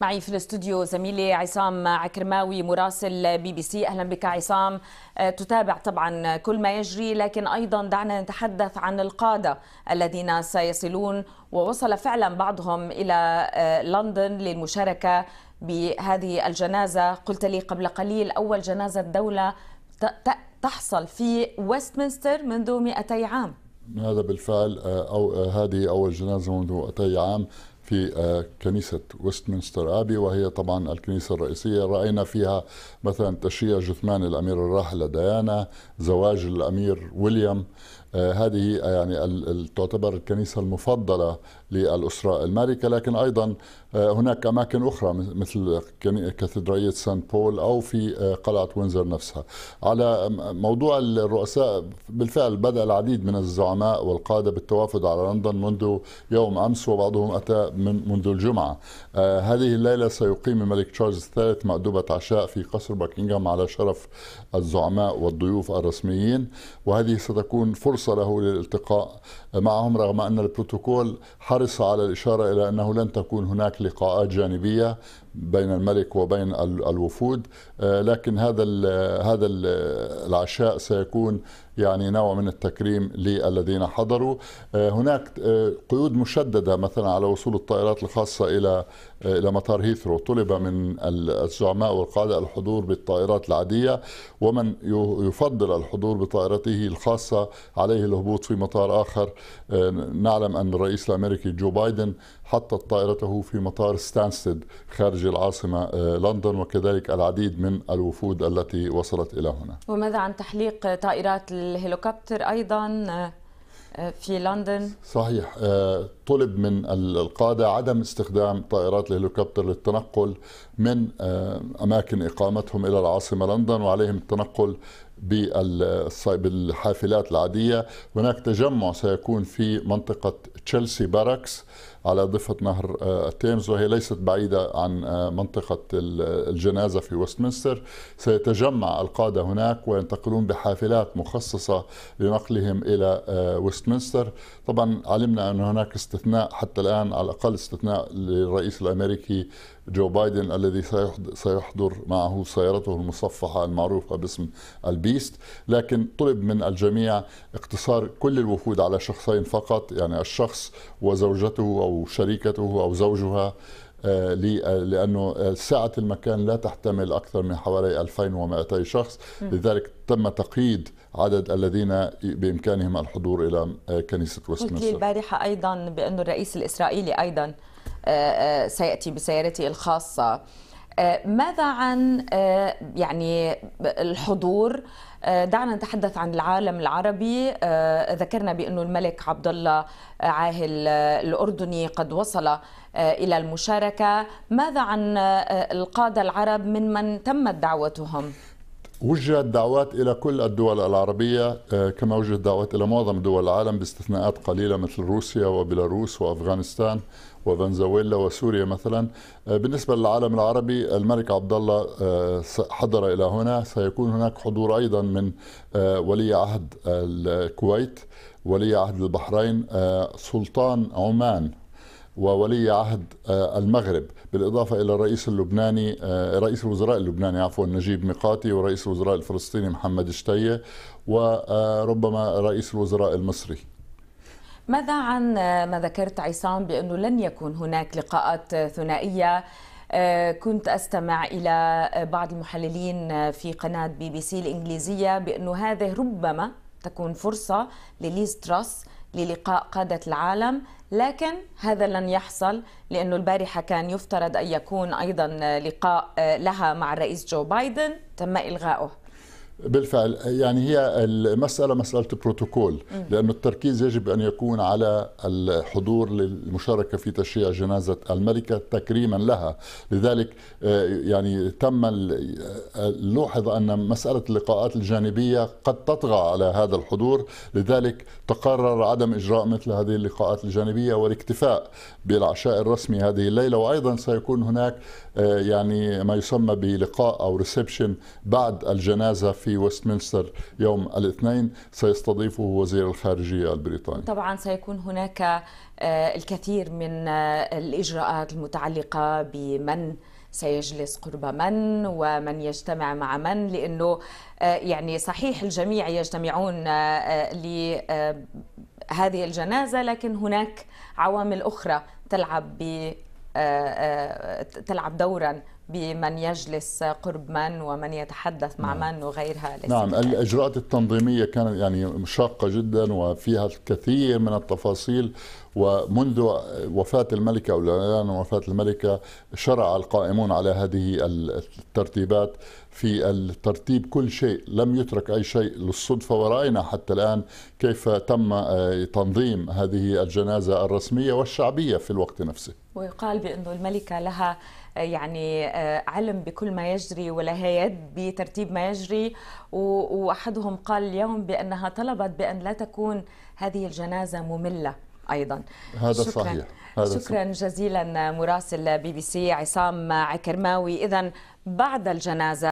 معي في الاستوديو زميلي عصام عكرماوي مراسل بي بي سي اهلا بك عصام آه، تتابع طبعا كل ما يجري لكن ايضا دعنا نتحدث عن القاده الذين سيصلون ووصل فعلا بعضهم الى آه، لندن للمشاركه بهذه الجنازه قلت لي قبل قليل اول جنازه دوله تحصل في ويستمنستر منذ 200 عام هذا بالفعل آه، أو هذه أول جنازة منذ 200 عام في آه، كنيسة ويستمنستر أبي وهي طبعا الكنيسة الرئيسية رأينا فيها مثلا تشييع جثمان الأميرة الراحلة ديانا زواج الأمير ويليام آه، هذه آه، يعني تعتبر الكنيسة المفضلة للأسرة المالكة لكن أيضا آه، هناك أماكن أخرى مثل كاتدرائية سان بول أو في قلعة وينزر نفسها على موضوع الرؤساء بالفعل بدأ العديد من الزعماء والقادة بالتوافد على لندن منذ يوم أمس وبعضهم أتى من منذ الجمعة هذه الليلة سيقيم الملك تشارلز الثالث مأدبة عشاء في قصر باكنغهام على شرف الزعماء والضيوف الرسميين وهذه ستكون فرصة فرصة له للالتقاء معهم رغم أن البروتوكول حرص على الإشارة إلى أنه لن تكون هناك لقاءات جانبية بين الملك وبين الوفود آه، لكن هذا ال هذا ال العشاء سيكون يعني نوع من التكريم للذين حضروا آه، هناك آه، قيود مشدده مثلا على وصول الطائرات الخاصه الى الى مطار هيثرو طلب من الزعماء والقاده الحضور بالطائرات العاديه ومن يفضل الحضور بطائرته الخاصه عليه الهبوط في مطار اخر نعلم ان الرئيس الامريكي جو بايدن حطت طائرته في مطار ستانستد خارج خارج العاصمة آه، لندن وكذلك العديد من الوفود التي وصلت إلى هنا وماذا عن تحليق طائرات الهليكوبتر أيضا آه، آه، في لندن صحيح طلب من القادة عدم استخدام طائرات الهليكوبتر للتنقل من أماكن إقامتهم إلى العاصمة لندن وعليهم التنقل بالحافلات العادية هناك تجمع سيكون في منطقة تشيلسي باراكس على ضفة نهر آه، تيمز وهي ليست بعيدة عن آه، منطقة الجنازة في وستمنستر سيتجمع القادة هناك وينتقلون بحافلات مخصصة لنقلهم إلى آه، وستمنستر طبعا علمنا أن هناك استثناء حتى الآن على الأقل استثناء للرئيس الأمريكي جو بايدن الذي سيحضر معه سيارته المصفحة المعروفة باسم البي بيست لكن طلب من الجميع اقتصار كل الوفود على شخصين فقط يعني الشخص وزوجته أو شريكته أو زوجها آه، آه، لأنه سعة المكان لا تحتمل أكثر من حوالي 2200 شخص لذلك تم تقييد عدد الذين بإمكانهم الحضور إلى آه، كنيسة ويستمنستر قلت البارحة أيضا بأن الرئيس الإسرائيلي أيضا سيأتي بسيارته الخاصة آه، ماذا عن آه، يعني الحضور آه، دعنا نتحدث عن العالم العربي ذكرنا بأن الملك عبد الله عاهل الأردني قد وصل إلى المشاركة ماذا عن القادة العرب ممن تمت دعوتهم؟ وجهت دعوات الى كل الدول العربيه آه، كما وجهت دعوات الى معظم دول العالم باستثناءات قليله مثل روسيا وبيلاروس وافغانستان وفنزويلا وسوريا مثلا آه، بالنسبه للعالم العربي الملك عبد الله آه، حضر الى هنا سيكون هناك حضور ايضا من ولي عهد الكويت ولي عهد البحرين سلطان عمان وولي عهد آه، المغرب بالإضافة إلى الرئيس اللبناني آه، رئيس الوزراء اللبناني عفوا نجيب ميقاتي ورئيس الوزراء الفلسطيني محمد شتية وربما آه، رئيس الوزراء المصري ماذا عن ما ذكرت عصام بأنه لن يكون هناك لقاءات ثنائية كنت استمع الى بعض المحللين في قناه بي بي سي الانجليزيه بانه هذه ربما تكون فرصه لليز تراس للقاء قادة العالم لكن هذا لن يحصل لأنه البارحة كان يفترض أن يكون أيضا لقاء آه، لها مع الرئيس جو بايدن تم إلغاؤه بالفعل يعني هي المسألة مسألة بروتوكول لانه التركيز يجب أن يكون على الحضور للمشاركة في تشييع جنازة الملكة تكريما لها لذلك آه، يعني تم لوحظ آه، أن مسألة اللقاءات الجانبية قد تطغى على هذا الحضور لذلك تقرر عدم إجراء مثل هذه اللقاءات الجانبية والاكتفاء بالعشاء الرسمي هذه الليلة وأيضا سيكون هناك آه، يعني ما يسمى بلقاء أو ريسبشن بعد الجنازة في في وستمنستر يوم الاثنين سيستضيفه وزير الخارجية البريطاني طبعا سيكون هناك آه، الكثير من آه، الإجراءات المتعلقة بمن سيجلس قرب من ومن يجتمع مع من لأنه آه، يعني صحيح الجميع يجتمعون ل هذه الجنازة لكن هناك عوامل أخرى تلعب ب تلعب دورا بمن يجلس قرب من ومن يتحدث مع نعم. من وغيرها نعم الإجراءات التنظيمية كانت يعني شاقة جدا وفيها الكثير من التفاصيل ومنذ وفاة الملكة أو الإعلان وفاة الملكة شرع القائمون على هذه الترتيبات في الترتيب كل شيء لم يترك أي شيء للصدفة ورأينا حتى الآن كيف تم آه، تنظيم هذه الجنازة الرسمية والشعبية في الوقت نفسه ويقال بأن الملكة لها آه، يعني آه، علم بكل ما يجري ولها يد بترتيب ما يجري وأحدهم قال اليوم بأنها طلبت بأن لا تكون هذه الجنازة مملة أيضا هذا شكرا. صحيح هذا شكرا صحيح. جزيلا مراسل بي بي سي عصام عكرماوي إذا بعد الجنازة